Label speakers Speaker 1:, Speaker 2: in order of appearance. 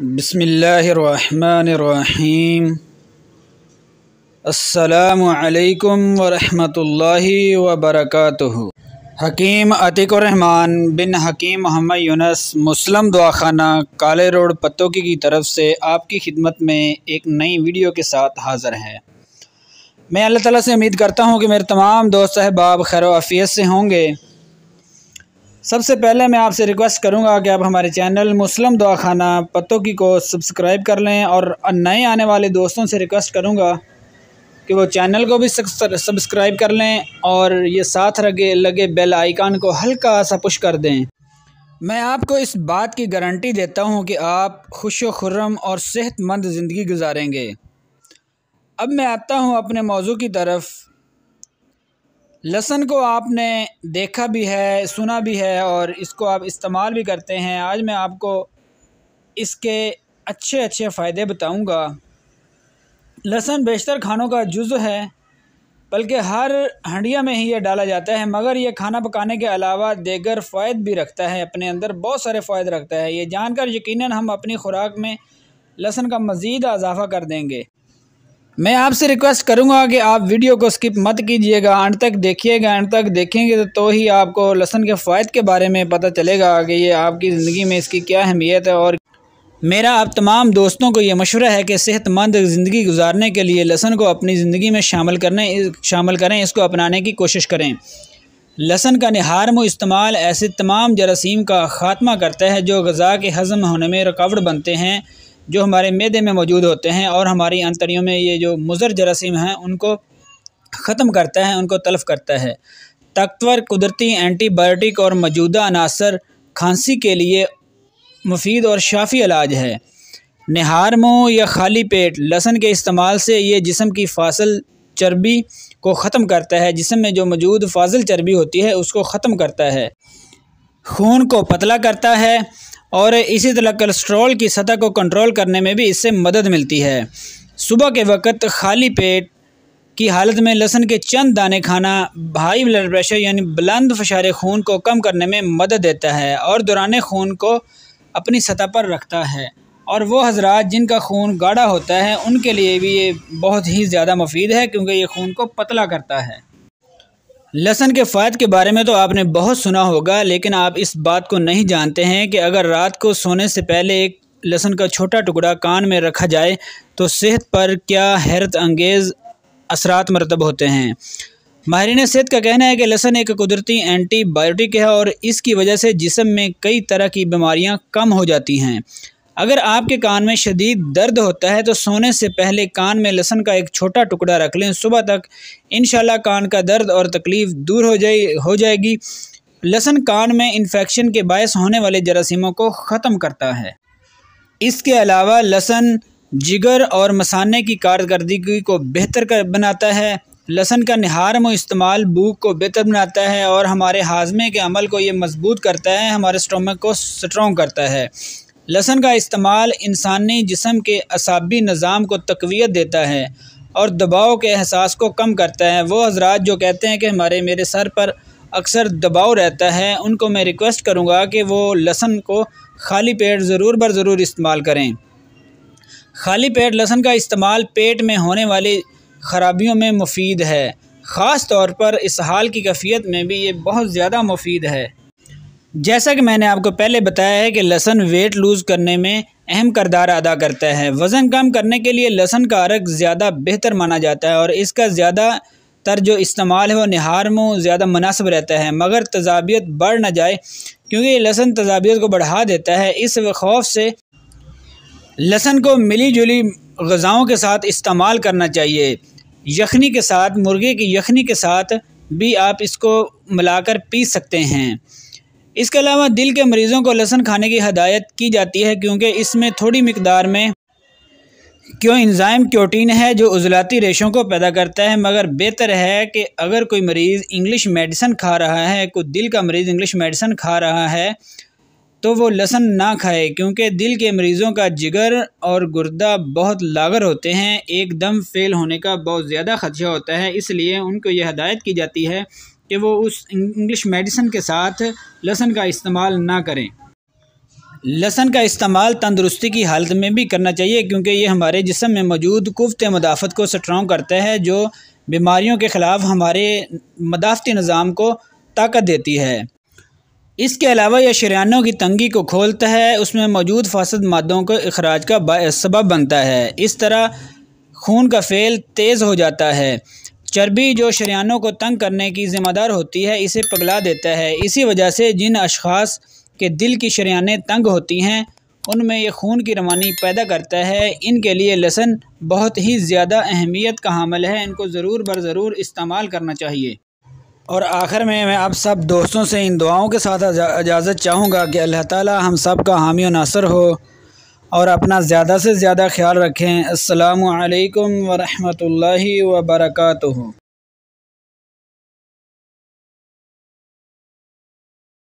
Speaker 1: عليكم अल्लाम الله وبركاته हकीम रहमान बिन हकीम मोहम्मद यूनस मुस्लिम दुआखाना काले रोड पतोकी की तरफ से आपकी खिदमत में एक नई वीडियो के साथ हाज़र हैं मैं अल्लाह ताला से उम्मीद करता हूं कि मेरे तमाम दोस्त अहबाब खैर आफ़ियत से होंगे सबसे पहले मैं आपसे रिक्वेस्ट करूंगा कि आप हमारे चैनल मुस्लिम दुआ खाना पतोकी को सब्सक्राइब कर लें और नए आने वाले दोस्तों से रिक्वेस्ट करूंगा कि वो चैनल को भी सब्सक्राइब कर लें और ये साथ लगे लगे बेल आइकान को हल्का सा पुश कर दें मैं आपको इस बात की गारंटी देता हूँ कि आप खुश खुर्रम और सेहतमंद ज़िंदगी गुजारेंगे अब मैं आता हूँ अपने मौजू की तरफ़ लहसन को आपने देखा भी है सुना भी है और इसको आप इस्तेमाल भी करते हैं आज मैं आपको इसके अच्छे अच्छे फ़ायदे बताऊंगा लहसन बेशतर खानों का जुज़ है बल्कि हर हंडिया में ही यह डाला जाता है मगर यह खाना पकाने के अलावा देगर फ़ायद भी रखता है अपने अंदर बहुत सारे फ़ायदे रखता है ये जानकर यकीन हम अपनी खुराक में लहसन का मज़ीद इजाफ़ा कर देंगे मैं आपसे रिक्वेस्ट करूंगा कि आप वीडियो को स्किप मत कीजिएगा अंत तक देखिएगा अंत तक देखेंगे तो, तो ही आपको लहसन के फ़ायदे के बारे में पता चलेगा कि ये आपकी ज़िंदगी में इसकी क्या अहमियत है और मेरा आप तमाम दोस्तों को ये मशवरा है कि सेहतमंद ज़िंदगी गुजारने के लिए लहसन को अपनी ज़िंदगी में शामिल करने शामिल करें इसको अपनाने की कोशिश करें लहसन का नहारम इस्तेमाल ऐसे तमाम जरासीम का ख़ात्मा करता है जो गज़ा के हज़म होने में रुकावट बनते हैं जो हमारे मैदे में मौजूद होते हैं और हमारी अंतरियों में ये जो मुज़र जरासीम हैं उनको ख़त्म करता है उनको तलफ करता है ताकतवर कुदरती एंटीबायोटिक और मौजूदा अनासर खांसी के लिए मुफीद और शाफी इलाज है नहार मुँह या खाली पेट लहसन के इस्तेमाल से ये जिसम की फासल चर्बी को ख़त्म करता है जिसम में जो मौजूद फाजिल चर्बी होती है उसको ख़त्म करता है खून को पतला करता है और इसी तरह कोलेस्ट्रॉल की सतह को कंट्रोल करने में भी इससे मदद मिलती है सुबह के वक़्त खाली पेट की हालत में लहसुन के चंद दाने खाना हाई ब्लड प्रेशर यानी बुलंद फशार खून को कम करने में मदद देता है और दौरान खून को अपनी सतह पर रखता है और वो हजरात जिनका खून गाढ़ा होता है उनके लिए भी ये बहुत ही ज़्यादा मुफीद है क्योंकि ये खून को पतला करता है लहसन के फ़ायद के बारे में तो आपने बहुत सुना होगा लेकिन आप इस बात को नहीं जानते हैं कि अगर रात को सोने से पहले एक लहसन का छोटा टुकड़ा कान में रखा जाए तो सेहत पर क्या हैरत अंगेज़ असरात मरतब होते हैं माहरीन सेहत का कहना है कि लहसन एक कुदरती एंटीबायोटिक है और इसकी वजह से जिसम में कई तरह की बीमारियाँ कम हो जाती हैं अगर आपके कान में शदीद दर्द होता है तो सोने से पहले कान में लहसन का एक छोटा टुकड़ा रख लें सुबह तक इन कान का दर्द और तकलीफ़ दूर हो जाए हो जाएगी लहसन कान में इन्फेक्शन के बायस होने वाले जरासीमों को ख़त्म करता है इसके अलावा लहसन जिगर और मसाने की कारकर्दगी को बेहतर कर बनाता है लहसन का नहार में इस्तेमाल भूख को बेहतर बनाता है और हमारे हाजमे के अमल को ये मजबूत करता है हमारे स्टोमक को स्ट्रॉन्ग करता है लहसन का इस्तेमाल इंसानी जिसम के असाबी निज़ाम को तकवीत देता है और दबाव के एहसास को कम करता है वो हजरात जो कहते हैं कि हमारे मेरे सर पर अक्सर दबाव रहता है उनको मैं रिक्वेस्ट करूँगा कि वो लहसन को खाली पेट ज़रूर बर ज़रूर इस्तेमाल करें खाली पेट लहसन का इस्तेमाल पेट में होने वाली खराबियों में मुफीद है ख़ास तौर पर इसहाल की कैफियत में भी ये बहुत ज़्यादा मुफीद है जैसा कि मैंने आपको पहले बताया है कि लहसन वेट लूज़ करने में अहम करदार अदा करता है वज़न कम करने के लिए लहसन का अर्क ज़्यादा बेहतर माना जाता है और इसका ज़्यादा तर जो इस्तेमाल है वो नहार में ज़्यादा मुनासब रहता है मगर तजाबियत बढ़ ना जाए क्योंकि लहसन तजाबियत को बढ़ा देता है इस खौफ से लहसन को मिली जुली गज़ाओं के साथ इस्तेमाल करना चाहिए यखनी के साथ मुर्गे की यखनी के साथ भी आप इसको मिलाकर पी सकते हैं इसके अलावा दिल के मरीज़ों को लहसन खाने की हदायत की जाती है क्योंकि इसमें थोड़ी मकदार में क्यों इंजाइम क्योटीन है जो उजलाती रेशों को पैदा करता है मगर बेहतर है कि अगर कोई मरीज़ इंग्लिश मेडिसन खा रहा है कोई दिल का मरीज़ इंग्लिश मेडिसन खा रहा है तो वो लहसन ना खाए क्योंकि दिल के मरीज़ों का जिगर और गुर्दा बहुत लागर होते हैं एकदम फेल होने का बहुत ज़्यादा ख़दशा होता है इसलिए उनको यह हदायत की जाती है कि वो उस इंग्लिश मेडिसन के साथ लहसन का इस्तेमाल ना करें लहसन का इस्तेमाल तंदुरुस्ती की हालत में भी करना चाहिए क्योंकि ये हमारे जिसम में मौजूद कुफ्त मदाफ़त को स्ट्रॉन्ग करता है जो बीमारियों के ख़िलाफ़ हमारे मदाफ़ती निज़ाम को ताकत देती है इसके अलावा यह शरियानों की तंगी को खोलता है उसमें मौजूद फासद मादों को अखराज का सबब बनता है इस तरह खून का फेल तेज़ हो जाता है चर्बी जो शरियानों को तंग करने की ज़िम्मेदार होती है इसे पगला देता है इसी वजह से जिन अशखास के दिल की शरियाने तंग होती हैं उनमें ये खून की रवानी पैदा करता है इनके लिए लहसन बहुत ही ज़्यादा अहमियत का हामिल है इनको ज़रूर बर ज़रूर इस्तेमाल करना चाहिए और आखिर में मैं आप सब दोस्तों से इन दुआओं के साथ इजाज़त चाहूँगा कि अल्लाह ताली हम सब का हामी नासर हो और अपना ज़्यादा से ज़्यादा ख्याल रखें अल्लाम वरहमल वर्का